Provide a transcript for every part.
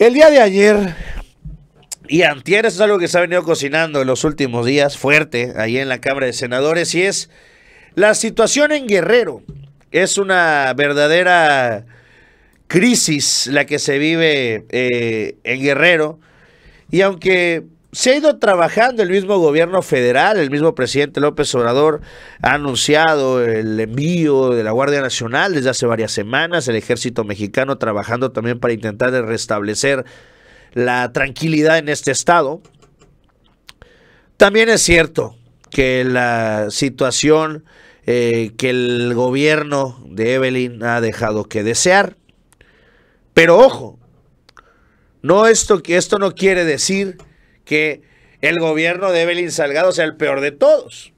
El día de ayer y antier, es algo que se ha venido cocinando en los últimos días, fuerte, ahí en la Cámara de Senadores, y es la situación en Guerrero. Es una verdadera crisis la que se vive eh, en Guerrero. Y aunque se ha ido trabajando el mismo gobierno federal, el mismo presidente López Obrador ha anunciado el envío de la Guardia Nacional desde hace varias semanas, el ejército mexicano trabajando también para intentar restablecer la tranquilidad en este estado. También es cierto que la situación eh, que el gobierno de Evelyn ha dejado que desear, pero ojo, no esto, esto no quiere decir que el gobierno de Evelyn Salgado sea el peor de todos.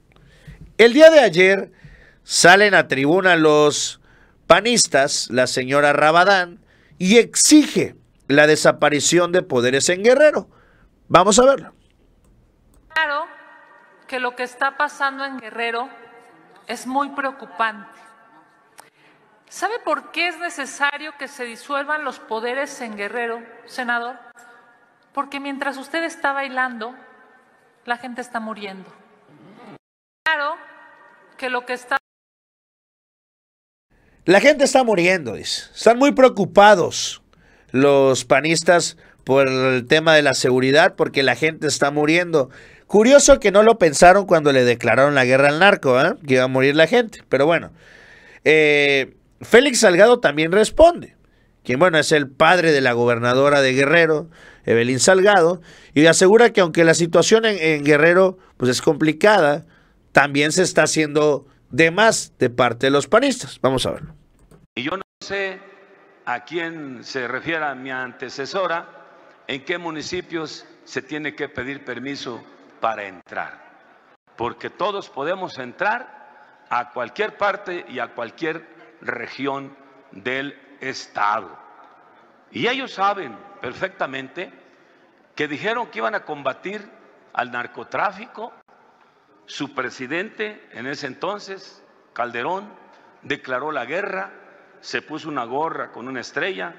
El día de ayer salen a tribuna los panistas, la señora Rabadán, y exige la desaparición de poderes en Guerrero. Vamos a verlo. Claro que lo que está pasando en Guerrero es muy preocupante. ¿Sabe por qué es necesario que se disuelvan los poderes en Guerrero, senador? Porque mientras usted está bailando, la gente está muriendo. Claro que lo que está... La gente está muriendo, dice. Están muy preocupados los panistas por el tema de la seguridad, porque la gente está muriendo. Curioso que no lo pensaron cuando le declararon la guerra al narco, ¿eh? que iba a morir la gente. Pero bueno, eh, Félix Salgado también responde, quien bueno es el padre de la gobernadora de Guerrero, Evelyn Salgado, y asegura que aunque la situación en, Guerrero pues es complicada, también se está haciendo de más de parte de los panistas. Vamos a verlo. Y yo no sé a quién se refiere a mi antecesora, en qué municipios se tiene que pedir permiso para entrar. Porque todos podemos entrar a cualquier parte y a cualquier región del Estado. Y ellos saben perfectamente que dijeron que iban a combatir al narcotráfico. Su presidente en ese entonces, Calderón, declaró la guerra, se puso una gorra con una estrella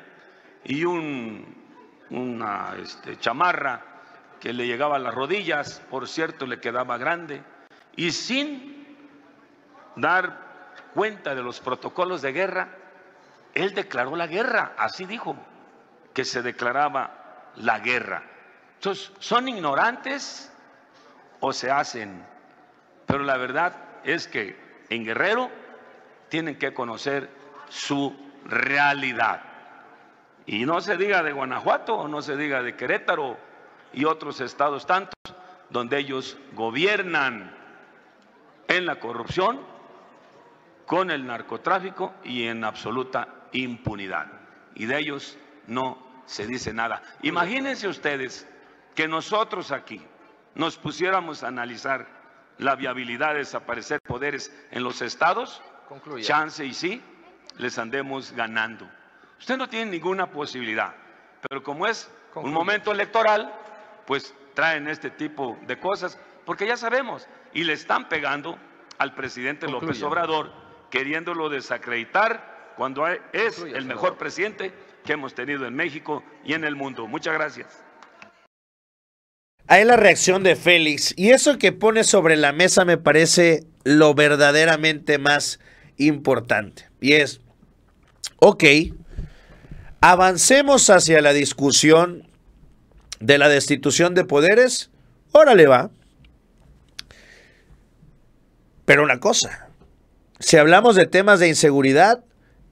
y un, una este, chamarra que le llegaba a las rodillas, por cierto, le quedaba grande, y sin dar cuenta de los protocolos de guerra, él declaró la guerra, así dijo que se declaraba la guerra. Entonces, ¿son ignorantes o se hacen? Pero la verdad es que en Guerrero tienen que conocer su realidad. Y no se diga de Guanajuato, o no se diga de Querétaro y otros estados tantos donde ellos gobiernan en la corrupción, con el narcotráfico y en absoluta impunidad. Y de ellos no se dice nada. Imagínense ustedes que nosotros aquí nos pusiéramos a analizar la viabilidad de desaparecer poderes en los estados, chance y sí, les andemos ganando. Usted no tiene ninguna posibilidad, pero como es un momento electoral, pues traen este tipo de cosas, porque ya sabemos, y le están pegando al presidente López Obrador, queriéndolo desacreditar cuando es el mejor presidente que hemos tenido en México y en el mundo. Muchas gracias. Ahí la reacción de Félix. Y eso que pone sobre la mesa me parece lo verdaderamente más importante. Y es, ok, avancemos hacia la discusión de la destitución de poderes. Órale va. Pero una cosa, si hablamos de temas de inseguridad,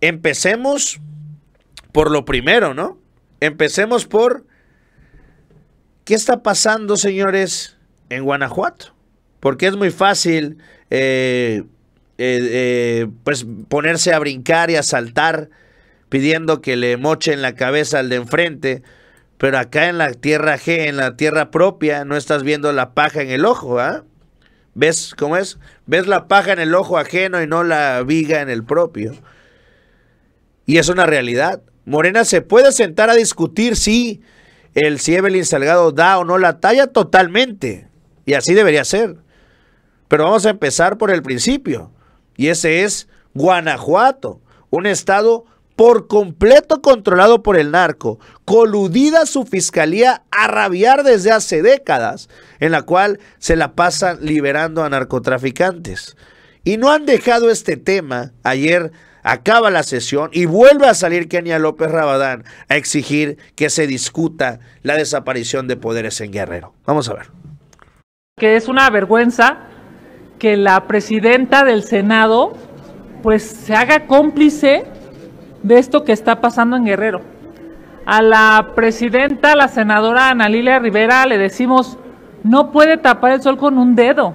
empecemos por lo primero, ¿no? Empecemos por, ¿qué está pasando, señores, en Guanajuato? Porque es muy fácil, eh, eh, eh, pues, ponerse a brincar y a saltar pidiendo que le mochen la cabeza al de enfrente, pero acá en la tierra en la tierra propia, no estás viendo la paja en el ojo, ¿ah? ¿Ves cómo es? Ves la paja en el ojo ajeno y no la viga en el propio. Y es una realidad. Morena se puede sentar a discutir si el si Salgado da o no la talla totalmente. Y así debería ser. Pero vamos a empezar por el principio. Y ese es Guanajuato, un estado por completo controlado por el narco, coludida su fiscalía a rabiar desde hace décadas, en la cual se la pasan liberando a narcotraficantes. Y no han dejado este tema. Ayer acaba la sesión y vuelve a salir Kenia López Rabadán a exigir que se discuta la desaparición de poderes en Guerrero. Vamos a ver. Que es una vergüenza que la presidenta del Senado pues se haga cómplice de esto que está pasando en Guerrero. A la presidenta, la senadora Ana Rivera, le decimos, no puede tapar el sol con un dedo.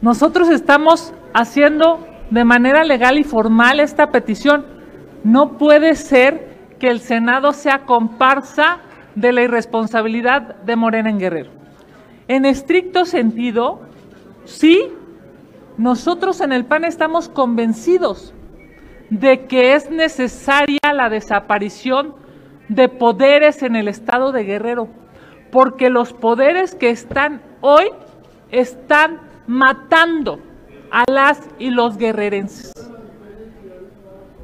Nosotros estamos haciendo de manera legal y formal esta petición. No puede ser que el Senado sea comparsa de la irresponsabilidad de Morena en Guerrero. En estricto sentido, sí, nosotros en el PAN estamos convencidos de que es necesaria la desaparición de poderes en el estado de Guerrero, porque los poderes que están hoy están matando a las y los guerrerenses.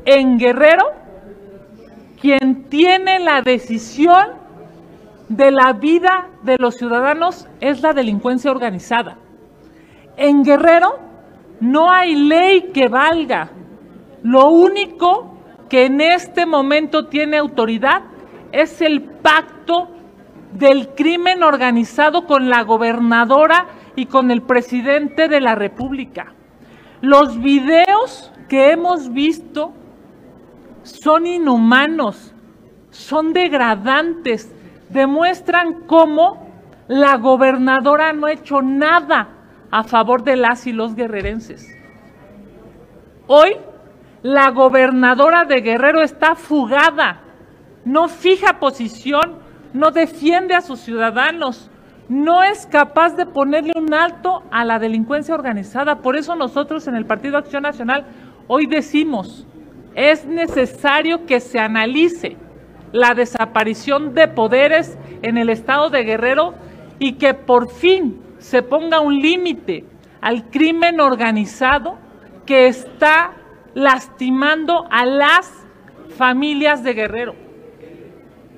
En Guerrero, quien tiene la decisión de la vida de los ciudadanos es la delincuencia organizada. En Guerrero no hay ley que valga. Lo único que en este momento tiene autoridad es el pacto del crimen organizado con la gobernadora y con el presidente de la República. Los videos que hemos visto son inhumanos, son degradantes, demuestran cómo la gobernadora no ha hecho nada a favor de las y los guerrerenses. Hoy la gobernadora de Guerrero está fugada, no fija posición, no defiende a sus ciudadanos, no es capaz de ponerle un alto a la delincuencia organizada. Por eso nosotros en el Partido Acción Nacional hoy decimos, es necesario que se analice la desaparición de poderes en el estado de Guerrero y que por fin se ponga un límite al crimen organizado que está lastimando a las familias de Guerrero.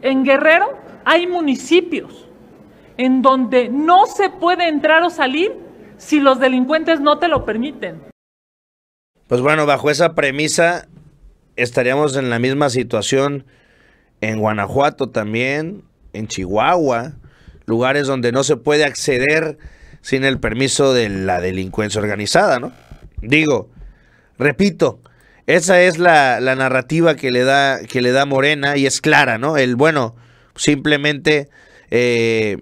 En Guerrero hay municipios en donde no se puede entrar o salir si los delincuentes no te lo permiten. Pues bueno, bajo esa premisa estaríamos en la misma situación en Guanajuato también, en Chihuahua, lugares donde no se puede acceder sin el permiso de la delincuencia organizada, ¿no? Digo, repito, esa es la, narrativa que le, da, que le da Morena y es clara, ¿no? El bueno, simplemente... Eh,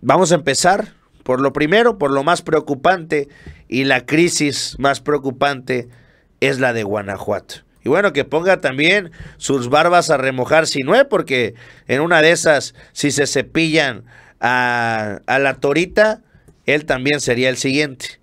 Vamos a empezar por lo primero, por lo más preocupante, y la crisis más preocupante es la de Guanajuato. Y bueno, que ponga también sus barbas a remojar, si no es porque en una de esas, si se cepillan a, la torita, él también sería el siguiente.